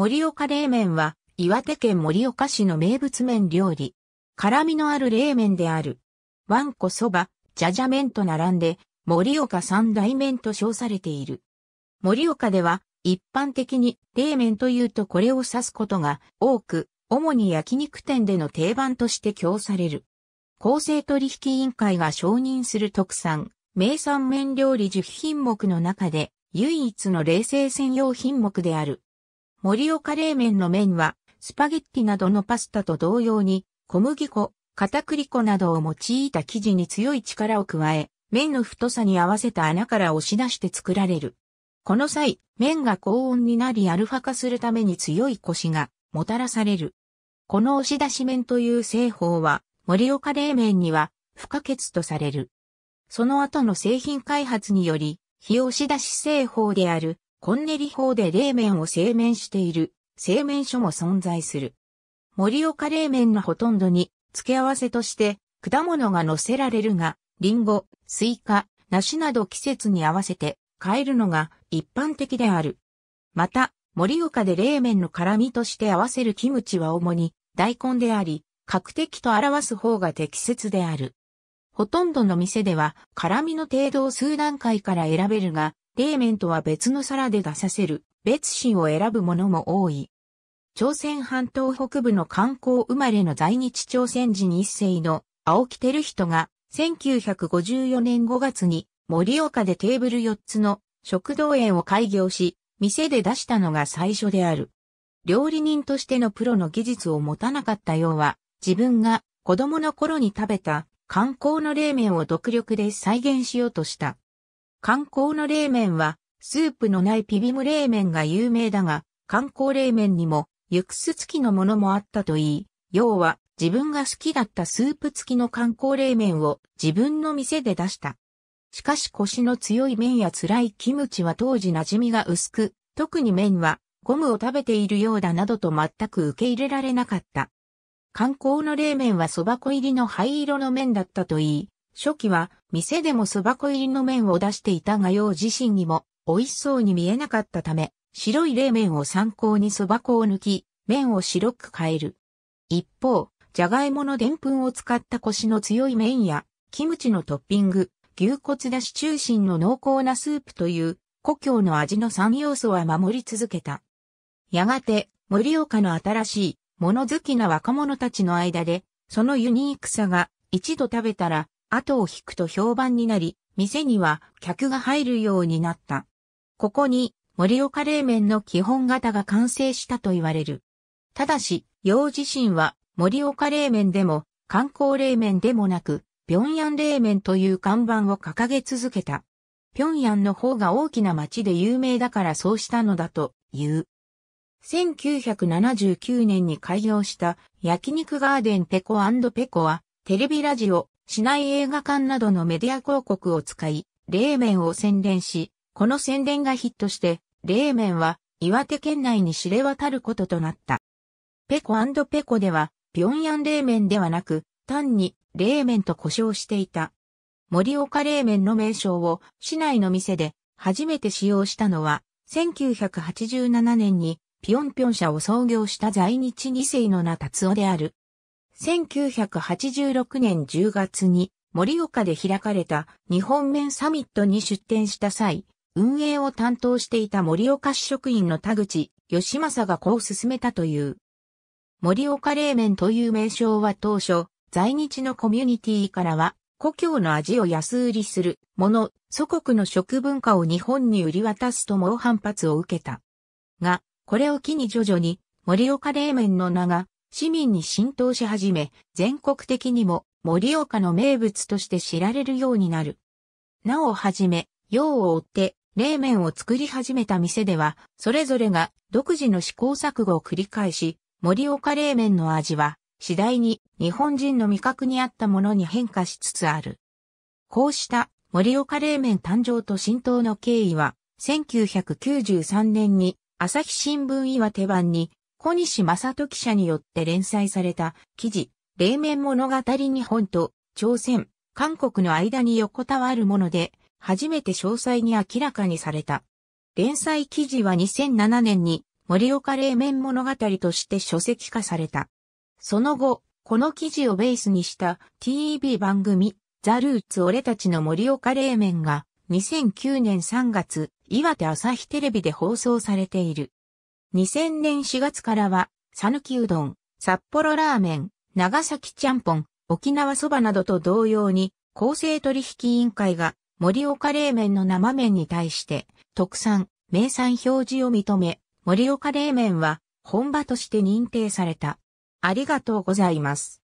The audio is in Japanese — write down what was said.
盛岡冷麺は、岩手県盛岡市の名物麺料理。辛味のある冷麺である。わんこそば、じゃじゃ麺と並んで、盛岡三大麺と称されている。盛岡では、一般的に冷麺というとこれを指すことが多く、主に焼肉店での定番として供される。公正取引委員会が承認する特産、名産麺料理10品目の中で、唯一の冷製専用品目である。盛岡冷麺の麺は、スパゲッティなどのパスタと同様に、小麦粉、片栗粉などを用いた生地に強い力を加え、麺の太さに合わせた穴から押し出して作られる。この際、麺が高温になりアルファ化するために強いコシがもたらされる。この押し出し麺という製法は、盛岡冷麺には不可欠とされる。その後の製品開発により、非押し出し製法であるコンネリ法で冷麺を製麺している製麺所も存在する。盛岡冷麺のほとんどに付け合わせとして果物が乗せられるが、リンゴ、スイカ、梨など季節に合わせて変えるのが一般的である。また、盛岡で冷麺の辛味として合わせるキムチは主に大根であり、格的と表す方が適切である。ほとんどの店では辛味の程度を数段階から選べるが、冷麺とは別の皿で出させる、別紙を選ぶものも多い。朝鮮半島北部の観光生まれの在日朝鮮人一世の青木照人が1954年5月に盛岡でテーブル4つの食堂園を開業し、店で出したのが最初である。料理人としてのプロの技術を持たなかったようは、自分が子供の頃に食べた観光の冷麺を独力で再現しようとした。観光の冷麺は、スープのないピビム冷麺が有名だが、観光冷麺にも、ユクス付きのものもあったといい、要は、自分が好きだったスープ付きの観光冷麺を自分の店で出した。しかし腰の強い麺や辛いキムチは当時馴染みが薄く、特に麺はゴムを食べているようだなどと全く受け入れられなかった。観光の冷麺は蕎麦粉入りの灰色の麺だったといい、初期は店でもそば粉入りの麺を出していたが洋自身にも美味しそうに見えなかったため、白い冷麺を参考にそば粉を抜き、麺を白く変える。一方、じゃがいものでんぷんを使ったコシの強い麺や、キムチのトッピング、牛骨だし中心の濃厚なスープという、故郷の味の3要素は守り続けた。やがて、盛岡の新しい、物好きな若者たちの間で、そのユニークさが、一度食べたら、後を引くと評判になり、店には客が入るようになった。ここに森岡冷麺の基本型が完成したと言われる。ただし、洋自身は森岡冷麺でも観光冷麺でもなく、平壌冷麺という看板を掲げ続けた。平壌の方が大きな町で有名だからそうしたのだという。1979年に開業した焼肉ガーデンペコペコはテレビラジオ、市内映画館などのメディア広告を使い、冷麺を宣伝し、この宣伝がヒットして、冷麺は岩手県内に知れ渡ることとなった。ペコペコでは、ピョンヤン冷麺ではなく、単に冷麺と呼称していた。森岡冷麺の名称を市内の店で初めて使用したのは、1987年にピョンピョン社を創業した在日2世の名達夫である。1986年10月に森岡で開かれた日本面サミットに出展した際、運営を担当していた森岡市職員の田口義正がこう進めたという。森岡冷麺という名称は当初、在日のコミュニティからは、故郷の味を安売りするもの、祖国の食文化を日本に売り渡すと猛反発を受けた。が、これを機に徐々に、森岡冷麺の名が市民に浸透し始め、全国的にも盛岡の名物として知られるようになる。なおはじめ、用を追って、冷麺を作り始めた店では、それぞれが独自の試行錯誤を繰り返し、盛岡冷麺の味は、次第に日本人の味覚に合ったものに変化しつつある。こうした盛岡冷麺誕生と浸透の経緯は、1993年に朝日新聞岩手版に小西正人記者によって連載された記事、冷面物語日本と朝鮮、韓国の間に横たわるもので、初めて詳細に明らかにされた。連載記事は2007年に森岡冷面物語として書籍化された。その後、この記事をベースにした TV 番組、ザ・ルーツ・俺たちの森岡冷面が2009年3月、岩手朝日テレビで放送されている。2000年4月からは、さぬきうどん、札幌ラーメン、長崎ちゃんぽん、沖縄そばなどと同様に、公正取引委員会が森岡冷麺の生麺に対して特産、名産表示を認め、森岡冷麺は本場として認定された。ありがとうございます。